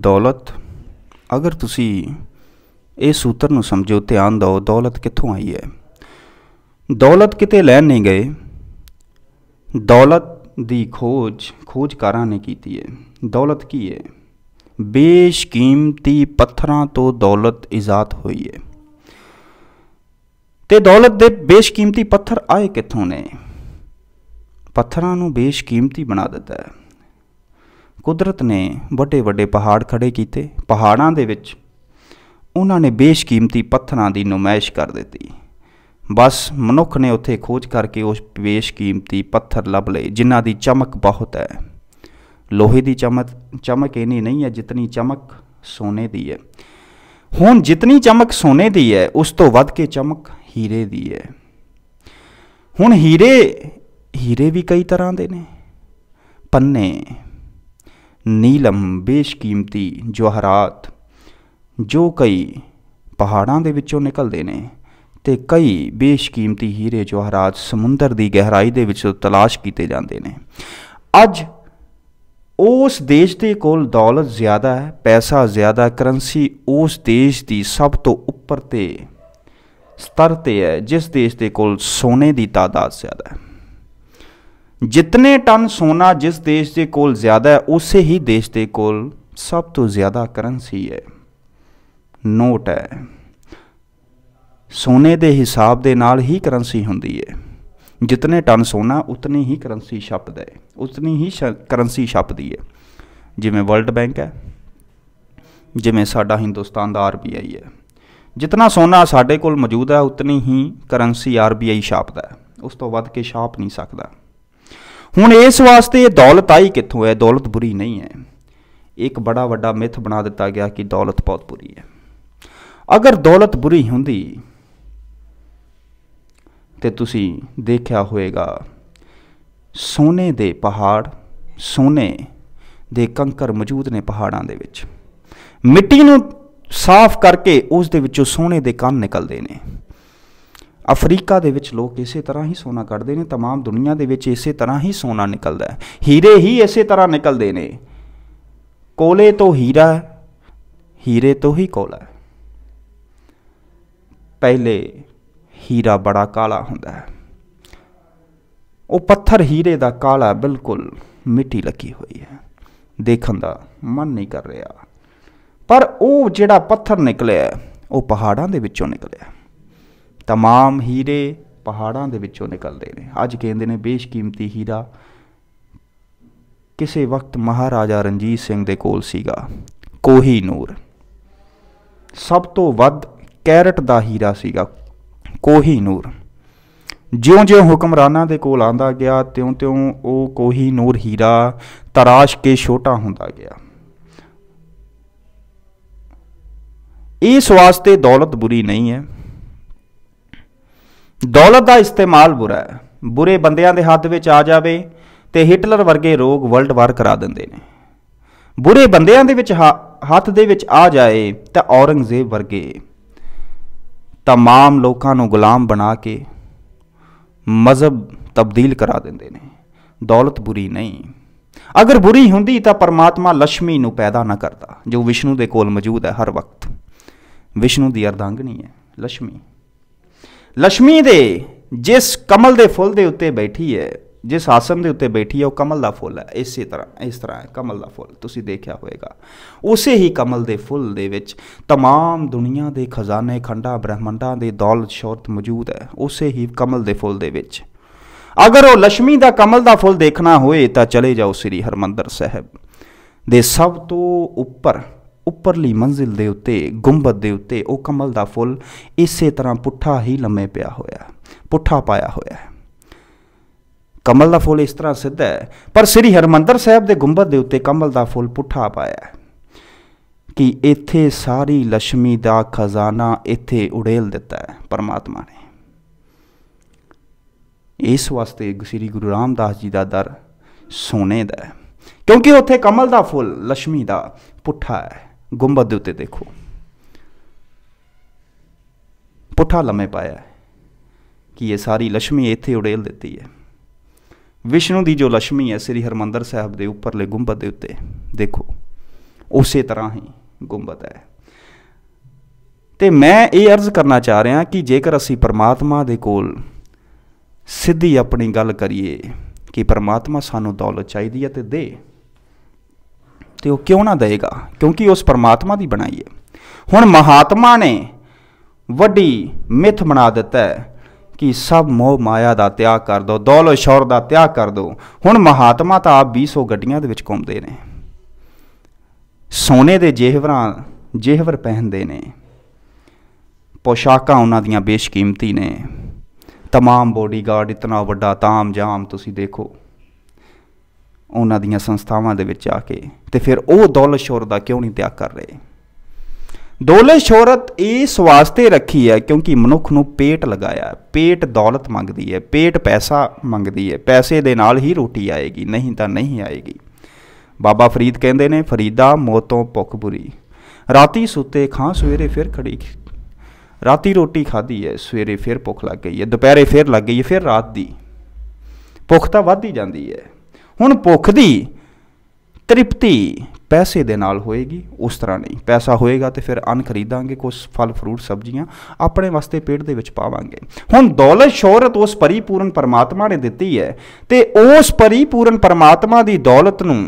ਦੌਲਤ ਅਗਰ ਤੁਸੀਂ ਇਹ ਸੂਤਰ ਨੂੰ ਸਮਝੋ ਧਿਆਨ ਦਿਓ ਦੌਲਤ ਕਿੱਥੋਂ ਆਈ ਹੈ ਦੌਲਤ ਕਿਤੇ ਲੈਣ ਨਹੀਂ ਗਏ ਦੌਲਤ ਦੀ ਖੋਜ ਖੋਜਕਾਰਾਂ ਨੇ ਕੀਤੀ ਹੈ ਦੌਲਤ ਕੀ ਹੈ ਬੇਸ਼ਕੀਮਤੀ ਪੱਥਰਾਂ ਤੋਂ ਦੌਲਤ ਇਜ਼ਾਤ ਹੋਈ ਹੈ ਤੇ ਦੌਲਤ ਦੇ ਬੇਸ਼ਕੀਮਤੀ ਪੱਥਰ ਆਏ ਕਿੱਥੋਂ ਨੇ ਪੱਥਰਾਂ ਨੂੰ ਬੇਸ਼ਕੀਮਤੀ ਬਣਾ ਦਿੱਤਾ ਹੈ ਕੁਦਰਤ ਨੇ ਵੱਡੇ ਵੱਡੇ ਪਹਾੜ ਖੜੇ ਕੀਤੇ ਪਹਾੜਾਂ ਦੇ ਵਿੱਚ ਉਹਨਾਂ ਨੇ ਬੇਸ਼ਕੀਮਤੀ ਪੱਥਰਾਂ ਦੀ ਨੁਮਾਇਸ਼ ਕਰ ਦਿੱਤੀ ਬਸ ਮਨੁੱਖ ਨੇ ਉੱਥੇ ਖੋਜ ਕਰਕੇ ਉਸ ਬੇਸ਼ਕੀਮਤੀ ਪੱਥਰ ਲੱਭ ਲਏ ਜਿਨ੍ਹਾਂ ਦੀ ਚਮਕ ਬਹੁਤ ਹੈ ਲੋਹੇ ਦੀ ਚਮਕ ਚਮਕ ਇਨੀ ਨਹੀਂ ਹੈ ਜਿਤਨੀ ਚਮਕ ਸੋਨੇ ਦੀ ਹੈ ਹੁਣ ਜਿਤਨੀ ਚਮਕ ਸੋਨੇ ਦੀ ਹੈ ਉਸ ਤੋਂ ਵੱਧ ਕੇ ਚਮਕ ਹੀਰੇ ਦੀ ਹੈ ਹੁਣ ਹੀਰੇ ਹੀਰੇ ਵੀ ਕਈ ਤਰ੍ਹਾਂ ਦੇ ਨੇ ਪੰਨੇ ਨੀਲਮ ਬੇਸ਼ਕੀਮਤੀ ਜਵਾਹਰਾਤ ਜੋ ਕਈ ਪਹਾੜਾਂ ਦੇ ਵਿੱਚੋਂ ਨਿਕਲਦੇ ਨੇ ਤੇ ਕਈ ਬੇਸ਼ਕੀਮਤੀ ਹੀਰੇ ਜਵਾਹਰਾਤ ਸਮੁੰਦਰ ਦੀ ਗਹਿਰਾਈ ਦੇ ਵਿੱਚੋਂ ਤਲਾਸ਼ ਕੀਤੇ ਜਾਂਦੇ ਨੇ ਅੱਜ ਉਸ ਦੇਸ਼ ਦੇ ਕੋਲ ਦੌਲਤ ਜ਼ਿਆਦਾ ਹੈ ਪੈਸਾ ਜ਼ਿਆਦਾ ਕਰੰਸੀ ਉਸ ਦੇਸ਼ ਦੀ ਸਭ ਤੋਂ ਉੱਪਰ ਤੇ ਸਤਰ ਤੇ ਹੈ ਜਿਸ ਦੇਸ਼ ਦੇ ਕੋਲ ਸੋਨੇ ਦੀ ਤਾਦਾਦ ਜ਼ਿਆਦਾ ਹੈ ਜਿਤਨੇ ਟਨ ਸੋਨਾ ਜਿਸ ਦੇਸ਼ ਦੇ ਕੋਲ ਜ਼ਿਆਦਾ ਹੈ ਉਸੇ ਹੀ ਦੇਸ਼ ਦੇ ਕੋਲ ਸਭ ਤੋਂ ਜ਼ਿਆਦਾ ਕਰੰਸੀ ਹੈ ਨੋਟ ਹੈ ਸੋਨੇ ਦੇ ਹਿਸਾਬ ਦੇ ਨਾਲ ਹੀ ਕਰੰਸੀ ਹੁੰਦੀ ਹੈ ਜਿਤਨੇ ਟਨ ਸੋਨਾ ਉਤਨੀ ਹੀ ਕਰੰਸੀ ਛਪਦਾ ਹੈ ਉਤਨੀ ਹੀ ਕਰੰਸੀ ਛਪਦੀ ਹੈ ਜਿਵੇਂ ਵਰਲਡ ਬੈਂਕ ਹੈ ਜਿਵੇਂ ਸਾਡਾ ਹਿੰਦੁਸਤਾਨ ਦਾ ਆਰਬੀਆਈ ਹੈ ਜਿਤਨਾ ਸੋਨਾ ਸਾਡੇ ਕੋਲ ਮੌਜੂਦ ਹੈ ਉਤਨੀ ਹੀ ਕਰੰਸੀ ਆਰਬੀਆਈ ਛਾਪਦਾ ਹੈ ਉਸ ਤੋਂ ਵੱਧ ਕੇ ਛਾਪ ਨਹੀਂ ਸਕਦਾ ਹੁਣ ਇਸ ਵਾਸਤੇ ਇਹ ਦੌਲਤ ਆਈ ਕਿੱਥੋਂ ਹੈ ਦੌਲਤ ਬੁਰੀ ਨਹੀਂ ਹੈ ਇੱਕ ਬੜਾ ਵੱਡਾ ਮਿਥ ਬਣਾ ਦਿੱਤਾ ਗਿਆ ਕਿ ਦੌਲਤ ਬਹੁਤ ਬੁਰੀ ਹੈ ਅਗਰ ਦੌਲਤ ਬੁਰੀ ਹੁੰਦੀ ਤੇ ਤੁਸੀਂ ਦੇਖਿਆ ਹੋਵੇਗਾ ਸੋਨੇ ਦੇ ਪਹਾੜ ਸੋਨੇ ਦੇ ਕੰਕਰ ਮੌਜੂਦ ਨੇ ਪਹਾੜਾਂ ਦੇ ਵਿੱਚ ਮਿੱਟੀ ਨੂੰ ਸਾਫ਼ ਕਰਕੇ ਉਸ ਦੇ ਵਿੱਚੋਂ ਸੋਨੇ ਦੇ ਕਣ ਨਿਕਲਦੇ ਨੇ ਅਫਰੀਕਾ ਦੇ ਵਿੱਚ ਲੋਕ ਇਸੇ ਤਰ੍ਹਾਂ ਹੀ ਸੋਨਾ ਕੱਢਦੇ ਨੇ तमाम ਦੁਨੀਆ ਦੇ ਵਿੱਚ ਇਸੇ ਤਰ੍ਹਾਂ ਹੀ ਸੋਨਾ ਨਿਕਲਦਾ ਹੈ ਹੀਰੇ ਹੀ ਇਸੇ ਤਰ੍ਹਾਂ ਨਿਕਲਦੇ ਨੇ ਕੋਲੇ ਤੋਂ ਹੀਰਾ ਹੀਰੇ ਤੋਂ ਹੀ ਕੋਲਾ ਪਹਿਲੇ ਹੀਰਾ ਬੜਾ ਕਾਲਾ ਹੁੰਦਾ ਹੈ ਉਹ ਪੱਥਰ ਹੀਰੇ ਦਾ ਕਾਲਾ ਬਿਲਕੁਲ ਮਿੱਟੀ ਲੱਗੀ ਹੋਈ ਹੈ ਦੇਖਣ ਦਾ ਮਨ ਨਹੀਂ ਕਰ ਰਿਹਾ ਪਰ ਉਹ ਜਿਹੜਾ ਪੱਥਰ ਨਿਕਲਿਆ ਉਹ ਪਹਾੜਾਂ ਦੇ ਵਿੱਚੋਂ ਨਿਕਲਿਆ ਤਮਾਮ ਹੀਰੇ ਪਹਾੜਾਂ ਦੇ ਵਿੱਚੋਂ ਨਿਕਲਦੇ ਨੇ ਅੱਜ ਕਹਿੰਦੇ ਨੇ ਬੇਸ਼ਕੀਮਤੀ ਹੀਰਾ ਕਿਸੇ ਵਕਤ ਮਹਾਰਾਜਾ ਰਣਜੀਤ ਸਿੰਘ ਦੇ ਕੋਲ ਸੀਗਾ ਕੋਹੀ ਨੂਰ ਸਭ ਤੋਂ ਵੱਧ ਕੈਰਟ ਦਾ ਹੀਰਾ ਸੀਗਾ ਕੋਹੀ ਨੂਰ ਜਿਉਂ-ਜਿਉਂ ਹੁਕਮਰਾਨਾਂ ਦੇ ਕੋਲ ਆਂਦਾ ਗਿਆ ਤਿਉਂ-ਤਿਉਂ ਉਹ ਕੋਹੀ ਨੂਰ ਹੀਰਾ ਤਰਾਸ਼ ਕੇ ਛੋਟਾ ਹੁੰਦਾ ਗਿਆ ਇਸ ਵਾਸਤੇ ਦੌਲਤ ਬੁਰੀ ਨਹੀਂ ਹੈ ਦੌਲਤ ਦਾ ਇਸਤੇਮਾਲ ਬੁਰਾ ਹੈ ਬੁਰੇ ਬੰਦਿਆਂ ਦੇ ਹੱਥ ਵਿੱਚ ਆ ਜਾਵੇ ਤੇ ਹਿਟਲਰ ਵਰਗੇ ਰੋਗ ਵਰਲਡ ਵਾਰ ਕਰਾ ਦਿੰਦੇ ਨੇ ਬੁਰੇ ਬੰਦਿਆਂ ਦੇ ਵਿੱਚ ਹੱਥ ਦੇ ਵਿੱਚ ਆ ਜਾਏ ਤਾਂ ਔਰੰਗਜ਼ੇਬ ਵਰਗੇ तमाम ਲੋਕਾਂ ਨੂੰ ਗੁਲਾਮ ਬਣਾ ਕੇ ਮਜ਼ਬ ਤਬਦੀਲ ਕਰਾ ਦਿੰਦੇ ਨੇ ਦੌਲਤ ਬੁਰੀ ਨਹੀਂ ਅਗਰ ਬੁਰੀ ਹੁੰਦੀ ਤਾਂ ਪਰਮਾਤਮਾ ਲక్ష్ਮੀ ਨੂੰ ਪੈਦਾ ਨਾ ਕਰਦਾ ਜੋ ਵਿਸ਼ਨੂੰ ਦੇ ਕੋਲ ਮੌਜੂਦ ਹੈ ਹਰ ਵਕਤ ਵਿਸ਼ਨੂੰ ਦੀ ਅਰਧਾਂਗਣੀ ਹੈ ਲక్ష్ਮੀ ਲక్ష్ਮੀ ਦੇ ਜਿਸ ਕਮਲ ਦੇ ਫੁੱਲ ਦੇ ਉੱਤੇ ਬੈਠੀ ਹੈ ਜਿਸ ਆਸਨ ਦੇ ਉੱਤੇ ਬੈਠੀ ਹੈ ਉਹ ਕਮਲ ਦਾ ਫੁੱਲ ਹੈ ਇਸੇ ਤਰ੍ਹਾਂ ਇਸ ਤਰ੍ਹਾਂ ਹੈ ਕਮਲ ਦਾ ਫੁੱਲ ਤੁਸੀਂ ਦੇਖਿਆ ਹੋਵੇਗਾ ਉਸੇ ਹੀ ਕਮਲ ਦੇ ਫੁੱਲ ਦੇ ਵਿੱਚ तमाम ਦੁਨੀਆ ਦੇ ਖਜ਼ਾਨੇ ਖੰਡਾ ਬ੍ਰਹਮੰਡਾਂ ਦੇ ਦੌਲਤ ਸ਼ੌਰਤ ਮੌਜੂਦ ਹੈ ਉਸੇ ਹੀ ਕਮਲ ਦੇ ਫੁੱਲ ਦੇ ਵਿੱਚ ਅਗਰ ਉਹ ਲక్ష్ਮੀ ਦਾ ਕਮਲ ਦਾ ਫੁੱਲ ਦੇਖਣਾ ਹੋਏ ਤਾਂ ਚਲੇ ਜਾਓ ਸ੍ਰੀ ਹਰਮੰਦਰ ਸਾਹਿਬ ਦੇ ਸਭ ਤੋਂ ਉੱਪਰ ਉੱਪਰਲੀ ਮੰਜ਼ਿਲ ਦੇ ਉੱਤੇ ਗੁੰਬਦ ਦੇ ਉੱਤੇ ਉਹ ਕਮਲ ਦਾ ਫੁੱਲ ਇਸੇ ਤਰ੍ਹਾਂ ਪੁੱਠਾ ਹੀ ਲੰਮੇ ਪਿਆ ਹੋਇਆ ਪੁੱਠਾ ਪਾਇਆ ਹੋਇਆ ਹੈ ਕਮਲ ਦਾ ਫੁੱਲ ਇਸ ਤਰ੍ਹਾਂ ਸਿੱਧਾ ਹੈ ਪਰ ਸ੍ਰੀ ਹਰਮੰਦਰ ਸਾਹਿਬ ਦੇ ਗੁੰਬਦ ਦੇ ਉੱਤੇ ਕਮਲ ਦਾ ਫੁੱਲ ਪੁੱਠਾ ਪਾਇਆ ਹੈ ਕਿ ਇੱਥੇ ਸਾਰੀ ਲక్ష్ਮੀ ਦਾ ਖਜ਼ਾਨਾ ਇੱਥੇ ਉੜੇਲ ਦਿੱਤਾ ਹੈ ਪਰਮਾਤਮਾ ਨੇ ਇਸ ਵਾਸਤੇ ਸ੍ਰੀ ਗੁਰੂ ਰਾਮਦਾਸ ਜੀ ਦਾ ਦਰ ਸੋਨੇ ਦਾ ਹੈ ਕਿਉਂਕਿ ਉੱਥੇ ਕਮਲ ਦਾ ਫੁੱਲ ਲక్ష్ਮੀ ਦਾ ਪੁੱਠਾ ਹੈ ਗੁੰਬਦ ਦੇ ਉੱਤੇ ਦੇਖੋ ਪੁੱਠਾ ਲੰਮੇ ਪਾਇਆ ਹੈ ਕਿ ਇਹ ਸਾਰੀ ਲక్ష్ਮੀ ਇੱਥੇ ਉਡੇਲ ਦਿੱਤੀ ਹੈ ਵਿਸ਼ਨੂੰ ਦੀ ਜੋ ਲక్ష్ਮੀ ਹੈ ਸ੍ਰੀ ਹਰਮੰਦਰ ਸਾਹਿਬ ਦੇ ਉੱਪਰਲੇ ਗੁੰਬਦ ਦੇ ਉੱਤੇ ਦੇਖੋ ਉਸੇ ਤਰ੍ਹਾਂ ਹੀ ਗੁੰਬਦ ਹੈ ਤੇ ਮੈਂ ਇਹ ਅਰਜ਼ ਕਰਨਾ ਚਾਹ ਰਿਹਾ ਕਿ ਜੇਕਰ ਅਸੀਂ ਪਰਮਾਤਮਾ ਦੇ ਕੋਲ ਸਿੱਧੀ ਆਪਣੀ ਗੱਲ ਕਰੀਏ ਕਿ ਪਰਮਾਤਮਾ ਸਾਨੂੰ ਦੌਲਤ ਚਾਹੀਦੀ ਹੈ ਤੇ ਦੇ ਤੇ ਉਹ ਕਿਉਂ ਨਾ ਦੇਗਾ ਕਿਉਂਕਿ ਉਸ ਪਰਮਾਤਮਾ ਦੀ ਬਣਾਈ ਹੈ ਹੁਣ ਮਹਾਤਮਾ ਨੇ ਵੱਡੀ ਮਿੱਥ ਬਣਾ ਦਿੱਤਾ ਹੈ ਕਿ ਸਭ ਮੋਹ ਮਾਇਆ ਦਾ ਤਿਆਗ ਕਰ ਦੋ ਦੌਲਤ ਸ਼ੌਹਰ ਦਾ ਤਿਆਗ ਕਰ ਦੋ ਹੁਣ ਮਹਾਤਮਾ ਤਾਂ ਆਪ 200 ਗੱਡੀਆਂ ਦੇ ਵਿੱਚ ਘੁੰਮਦੇ ਨੇ ਸੋਨੇ ਦੇ ਜੇਵਰਾਂ ਜੇਵਰ ਪਹਿਨਦੇ ਨੇ ਪੋਸ਼ਾਕਾਂ ਉਹਨਾਂ ਦੀਆਂ ਬੇਸ਼ਕੀਮਤੀ ਨੇ तमाम ਬੋਡੀਗਾਰਡ ਇਤਨਾ ਵੱਡਾ ਤਾਮ ਜਾਮ ਤੁਸੀਂ ਦੇਖੋ ਉਹਨਾਂ ਦੀਆਂ ਸੰਸਥਾਵਾਂ ਦੇ ਵਿੱਚ ਆ ਕੇ ਤੇ ਫਿਰ ਉਹ ਦੌਲਤ ਸ਼ੋਰ ਦਾ ਕਿਉਂ ਨਹੀਂ ਤਿਆਗ ਕਰ ਰਹੇ ਦੌਲਤ ਸ਼ੋਰਤ ਇਸ ਵਾਸਤੇ ਰੱਖੀ ਹੈ ਕਿਉਂਕਿ ਮਨੁੱਖ ਨੂੰ ਪੇਟ ਲਗਾਇਆ ਪੇਟ ਦੌਲਤ ਮੰਗਦੀ ਹੈ ਪੇਟ ਪੈਸਾ ਮੰਗਦੀ ਹੈ ਪੈਸੇ ਦੇ ਨਾਲ ਹੀ ਰੋਟੀ ਆਏਗੀ ਨਹੀਂ ਤਾਂ ਨਹੀਂ ਆਏਗੀ ਬਾਬਾ ਫਰੀਦ ਕਹਿੰਦੇ ਨੇ ਫਰੀਦਾ ਮੋਤੋਂ ਭੁੱਖ ਬੁਰੀ ਰਾਤੀ ਸੁੱਤੇ ਖਾਂ ਸਵੇਰੇ ਫਿਰ ਖੜੀ ਰਾਤੀ ਰੋਟੀ ਖਾਦੀ ਹੈ ਸਵੇਰੇ ਫਿਰ ਭੁੱਖ ਲੱਗ ਗਈ ਹੈ ਦੁਪਹਿਰੇ ਫਿਰ ਲੱਗ ਗਈ ਹੈ ਫਿਰ ਰਾਤ ਦੀ ਭੁੱਖ ਤਾਂ ਵੱਧ ਹੀ ਜਾਂਦੀ ਹੈ ਹੁਣ ਭੁੱਖ ਦੀ ਤ੍ਰਿਪਤੀ ਪੈਸੇ ਦੇ ਨਾਲ ਹੋਏਗੀ ਉਸ ਤਰ੍ਹਾਂ ਨਹੀਂ ਪੈਸਾ ਹੋਏਗਾ ਤੇ ਫਿਰ ਅਨ ਖਰੀਦਾਂਗੇ ਕੁਝ ਫਲ ਫਰੂਟ ਸਬਜ਼ੀਆਂ ਆਪਣੇ ਵਾਸਤੇ ਪੇਟ ਦੇ ਵਿੱਚ ਪਾਵਾਂਗੇ ਹੁਣ ਦੌਲਤ ਸ਼ੋਹਰਤ ਉਸ ਪਰਿਪੂਰਨ ਪਰਮਾਤਮਾ ਨੇ ਦਿੱਤੀ ਹੈ ਤੇ ਉਸ ਪਰਿਪੂਰਨ ਪਰਮਾਤਮਾ ਦੀ ਦੌਲਤ ਨੂੰ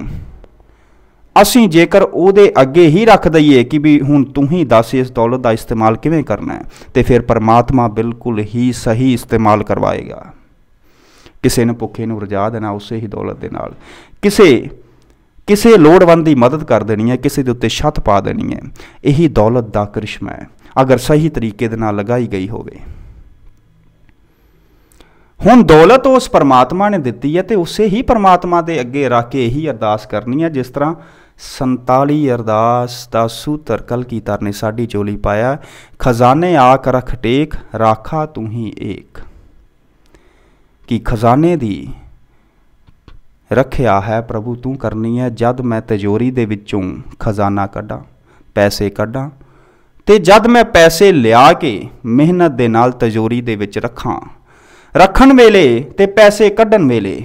ਅਸੀਂ ਜੇਕਰ ਉਹਦੇ ਅੱਗੇ ਹੀ ਰੱਖ ਦਈਏ ਕਿ ਵੀ ਹੁਣ ਤੂੰ ਹੀ ਦੱਸ ਇਸ ਦੌਲਤ ਦਾ ਇਸਤੇਮਾਲ ਕਿਵੇਂ ਕਰਨਾ ਹੈ ਤੇ ਫਿਰ ਪਰਮਾਤਮਾ ਬਿਲਕੁਲ ਹੀ ਸਹੀ ਇਸਤੇਮਾਲ ਕਰਵਾਏਗਾ ਕਿਸੇ ਨੂੰ ਭੁੱਖੇ ਨੂੰ ਰਜਾ ਦੇਣਾ ਉਸੇ ਹੀ ਦੌਲਤ ਦੇ ਨਾਲ ਕਿਸੇ ਕਿਸੇ ਲੋੜਵੰਦ ਦੀ ਮਦਦ ਕਰ ਦੇਣੀ ਹੈ ਕਿਸੇ ਦੇ ਉੱਤੇ ਛੱਤ ਪਾ ਦੇਣੀ ਹੈ ਇਹੀ ਦੌਲਤ ਦਾ ਕਰਿਸ਼ਮਾ ਹੈ ਅਗਰ ਸਹੀ ਤਰੀਕੇ ਦੇ ਨਾਲ ਲਗਾਈ ਗਈ ਹੋਵੇ ਹੁਣ ਦੌਲਤ ਉਸ ਪਰਮਾਤਮਾ ਨੇ ਦਿੱਤੀ ਹੈ ਤੇ ਉਸੇ ਹੀ ਪਰਮਾਤਮਾ ਦੇ ਅੱਗੇ ਰੱਖ ਕੇ ਇਹੀ ਅਰਦਾਸ ਕਰਨੀ ਹੈ ਜਿਸ ਤਰ੍ਹਾਂ 47 ਅਰਦਾਸ ਦਾ ਸੂਤਰ ਕੀ ਨੇ ਸਾਡੀ ਚੋਲੀ ਪਾਇਆ ਖਜ਼ਾਨੇ ਆਕ ਰਖ ਟੇਕ ਰਾਖਾ ਤੂੰ ਹੀ ਏਕ ਕਿ ਖਜ਼ਾਨੇ ਦੀ ਰੱਖਿਆ ਹੈ ਪ੍ਰਭੂ ਤੂੰ ਕਰਨੀ ਹੈ ਜਦ ਮੈਂ ਤਜੋਰੀ ਦੇ ਵਿੱਚੋਂ ਖਜ਼ਾਨਾ ਕੱਢਾਂ ਪੈਸੇ ਕੱਢਾਂ ਤੇ ਜਦ ਮੈਂ ਪੈਸੇ ਲਿਆ ਕੇ ਮਿਹਨਤ ਦੇ ਨਾਲ ਤਜੋਰੀ ਦੇ ਵਿੱਚ ਰੱਖਾਂ ਰੱਖਣ ਵੇਲੇ ਤੇ ਪੈਸੇ ਕੱਢਣ ਵੇਲੇ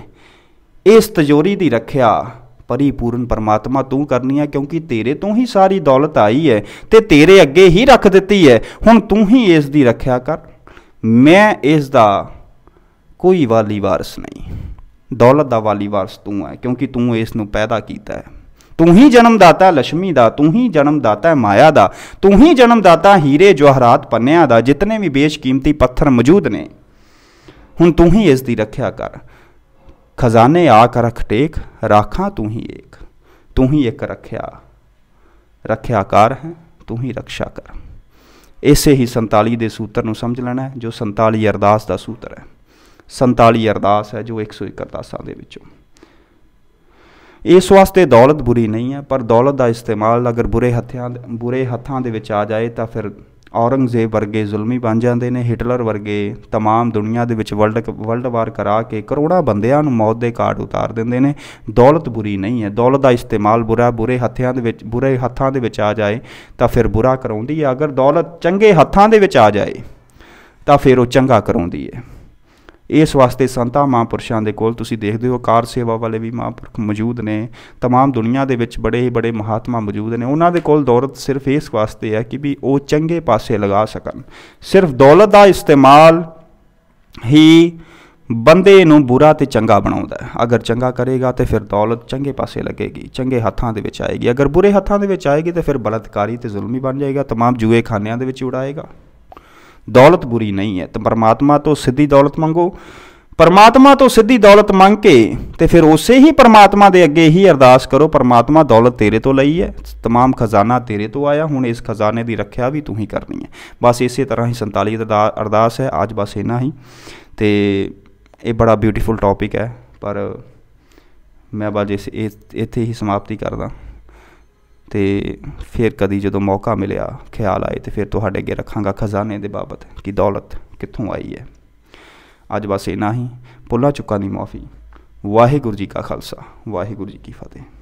ਇਸ ਤਜੋਰੀ ਦੀ ਰੱਖਿਆ ਪਰਿਪੂਰਨ ਪਰਮਾਤਮਾ ਤੂੰ ਕਰਨੀ ਹੈ ਕਿਉਂਕਿ ਤੇਰੇ ਤੋਂ ਹੀ ਸਾਰੀ ਦੌਲਤ ਆਈ ਹੈ ਤੇ ਤੇਰੇ ਅੱਗੇ ਹੀ ਰੱਖ ਦਿੱਤੀ ਹੈ ਹੁਣ ਤੂੰ ਹੀ ਇਸ ਦੀ ਰੱਖਿਆ ਕਰ ਮੈਂ ਇਸ ਦਾ ਕੋਈ ਵਾਲੀ ਵਾਰਸ ਨਹੀਂ ਦੌਲਤ ਦਾ ਵਾਲੀ ਵਾਰਸ ਤੂੰ ਹੈ ਕਿਉਂਕਿ ਤੂੰ ਇਸ ਨੂੰ ਪੈਦਾ ਕੀਤਾ ਹੈ ਤੂੰ ਹੀ ਜਨਮਦਾਤਾ ਲక్ష్ਮੀ ਦਾ ਤੂੰ ਹੀ ਜਨਮਦਾਤਾ ਮਾਇਆ ਦਾ ਤੂੰ ਹੀ ਜਨਮਦਾਤਾ ਹੀਰੇ ਜਵਾਹਰਾਤ ਪੰਨਿਆਂ ਦਾ ਜਿੰਨੇ ਵੀ ਬੇਸ਼ਕੀਮਤੀ ਪੱਥਰ ਮੌਜੂਦ ਨੇ ਹੁਣ ਤੂੰ ਹੀ ਇਸ ਦੀ ਰੱਖਿਆ ਕਰ ਖਜ਼ਾਨੇ ਆਕ ਰਖ ਟੇਕ ਰਾਖਾਂ ਤੂੰ ਹੀ ਏਕ ਤੂੰ ਹੀ ਇੱਕ ਰੱਖਿਆ ਰੱਖਿਆ ਕਰ ਹੈ ਤੂੰ ਹੀ ਰੱਖਿਆ ਕਰ ਇਸੇ ਹੀ 47 ਦੇ ਸੂਤਰ ਨੂੰ ਸਮਝ ਲੈਣਾ ਜੋ 47 ਅਰਦਾਸ ਦਾ ਸੂਤਰ ਹੈ 47 ਅਰਦਾਸ ਹੈ ਜੋ 101 ਅਰਦਾਸਾਂ ਦੇ ਵਿੱਚੋਂ ਇਸ ਵਾਸਤੇ ਦੌਲਤ ਬੁਰੀ ਨਹੀਂ ਹੈ ਪਰ ਦੌਲਤ ਦਾ ਇਸਤੇਮਾਲ ਅਗਰ ਬੁਰੇ ਹੱਥਾਂ ਬੁਰੇ ਹੱਥਾਂ ਦੇ ਵਿੱਚ ਆ ਜਾਏ ਤਾਂ ਫਿਰ ਔਰੰਗਜ਼ੇਬ ਵਰਗੇ ਜ਼ੁਲਮੀ ਬਣ ਜਾਂਦੇ ਨੇ ਹਿਟਲਰ ਵਰਗੇ तमाम ਦੁਨੀਆ ਦੇ ਵਿੱਚ ਵਰਲਡ ਵਰਲਡ ਵਾਰ ਕਰਾ ਕੇ ਕਰੋੜਾਂ ਬੰਦਿਆਂ ਨੂੰ ਮੌਤ ਦੇ ਘਾਟ ਉਤਾਰ ਦਿੰਦੇ ਨੇ ਦੌਲਤ ਬੁਰੀ ਨਹੀਂ ਹੈ ਦੌਲਤ ਦਾ ਇਸਤੇਮਾਲ ਬੁਰਾ ਬੁਰੇ ਹੱਥਾਂ ਦੇ ਵਿੱਚ ਬੁਰੇ ਹੱਥਾਂ ਦੇ ਵਿੱਚ ਆ ਜਾਏ ਤਾਂ ਫਿਰ ਬੁਰਾ ਕਰਾਉਂਦੀ ਹੈ ਅਗਰ ਦੌਲਤ ਚੰਗੇ ਹੱਥਾਂ ਦੇ ਵਿੱਚ ਆ ਜਾਏ ਤਾਂ ਫਿਰ ਉਹ ਚੰਗਾ ਕਰਾਉਂਦੀ ਹੈ ਇਸ ਵਾਸਤੇ ਸੰਤਾਂ ਮਹਾਂਪੁਰਸ਼ਾਂ ਦੇ ਕੋਲ ਤੁਸੀਂ ਦੇਖਦੇ ਹੋ ਕਾਰ ਸੇਵਾ ਵਾਲੇ ਵੀ ਮਹਾਂਪੁਰਖ ਮੌਜੂਦ ਨੇ तमाम ਦੁਨੀਆ ਦੇ ਵਿੱਚ ਬੜੇ ਹੀ ਬੜੇ ਮਹਾਤਮਾ ਮੌਜੂਦ ਨੇ ਉਹਨਾਂ ਦੇ ਕੋਲ ਦੌਲਤ ਸਿਰਫ ਇਸ ਵਾਸਤੇ ਹੈ ਕਿ ਵੀ ਉਹ ਚੰਗੇ ਪਾਸੇ ਲਗਾ ਸਕਣ ਸਿਰਫ ਦੌਲਤ ਦਾ ਇਸਤੇਮਾਲ ਹੀ ਬੰਦੇ ਨੂੰ ਬੁਰਾ ਤੇ ਚੰਗਾ ਬਣਾਉਂਦਾ ਹੈ ਅਗਰ ਚੰਗਾ ਕਰੇਗਾ ਤੇ ਫਿਰ ਦੌਲਤ ਚੰਗੇ ਪਾਸੇ ਲੱਗੇਗੀ ਚੰਗੇ ਹੱਥਾਂ ਦੇ ਵਿੱਚ ਆਏਗੀ ਅਗਰ ਬੁਰੇ ਹੱਥਾਂ ਦੇ ਵਿੱਚ ਆਏਗੀ ਤੇ ਫਿਰ ਬਲਤਕਾਰੀ ਤੇ ਜ਼ੁਲਮੀ ਬਣ ਜਾਏਗਾ तमाम ਜੂਏ ਖਾਨਿਆਂ ਦੇ ਵਿੱਚ ਉਡਾਏਗਾ ਦੌਲਤ ਬੁਰੀ ਨਹੀਂ ਹੈ ਤਾਂ ਪਰਮਾਤਮਾ ਤੋਂ ਸਿੱਧੀ ਦੌਲਤ ਮੰਗੋ ਪਰਮਾਤਮਾ ਤੋਂ ਸਿੱਧੀ ਦੌਲਤ ਮੰਗ ਕੇ ਤੇ ਫਿਰ ਉਸੇ ਹੀ ਪਰਮਾਤਮਾ ਦੇ ਅੱਗੇ ਹੀ ਅਰਦਾਸ ਕਰੋ ਪਰਮਾਤਮਾ ਦੌਲਤ ਤੇਰੇ ਤੋਂ ਲਈ ਹੈ तमाम ਖਜ਼ਾਨਾ ਤੇਰੇ ਤੋਂ ਆਇਆ ਹੁਣ ਇਸ ਖਜ਼ਾਨੇ ਦੀ ਰੱਖਿਆ ਵੀ ਤੂੰ ਹੀ ਕਰਨੀ ਹੈ ਬਸ ਇਸੇ ਤਰ੍ਹਾਂ ਹੀ 47 ਅਰਦਾਸ ਹੈ ਅੱਜ ਬਸ ਇਨਾ ਹੀ ਤੇ ਇਹ ਬੜਾ ਬਿਊਟੀਫੁਲ ਟੌਪਿਕ ਹੈ ਪਰ ਮੈਂ ਬਸ ਇਸ ਇੱਥੇ ਹੀ ਸਮਾਪਤੀ ਕਰਦਾ ਤੇ ਫਿਰ ਕਦੀ ਜਦੋਂ ਮੌਕਾ ਮਿਲਿਆ ਖਿਆਲ ਆਏ ਤੇ ਫਿਰ ਤੁਹਾਡੇ ਅੱਗੇ ਰੱਖਾਂਗਾ ਖਜ਼ਾਨੇ ਦੇ ਬਾਬਤ ਕਿ ਦੌਲਤ ਕਿੱਥੋਂ ਆਈ ਹੈ ਅੱਜ ਬਸ ਇਨਾ ਹੀ ਪੁੱਲਾ ਚੁੱਕਾ ਦੀ ਮਾਫੀ ਵਾਹਿਗੁਰੂ ਜੀ ਕਾ ਖਾਲਸਾ ਵਾਹਿਗੁਰੂ ਜੀ ਕੀ ਫਤਿਹ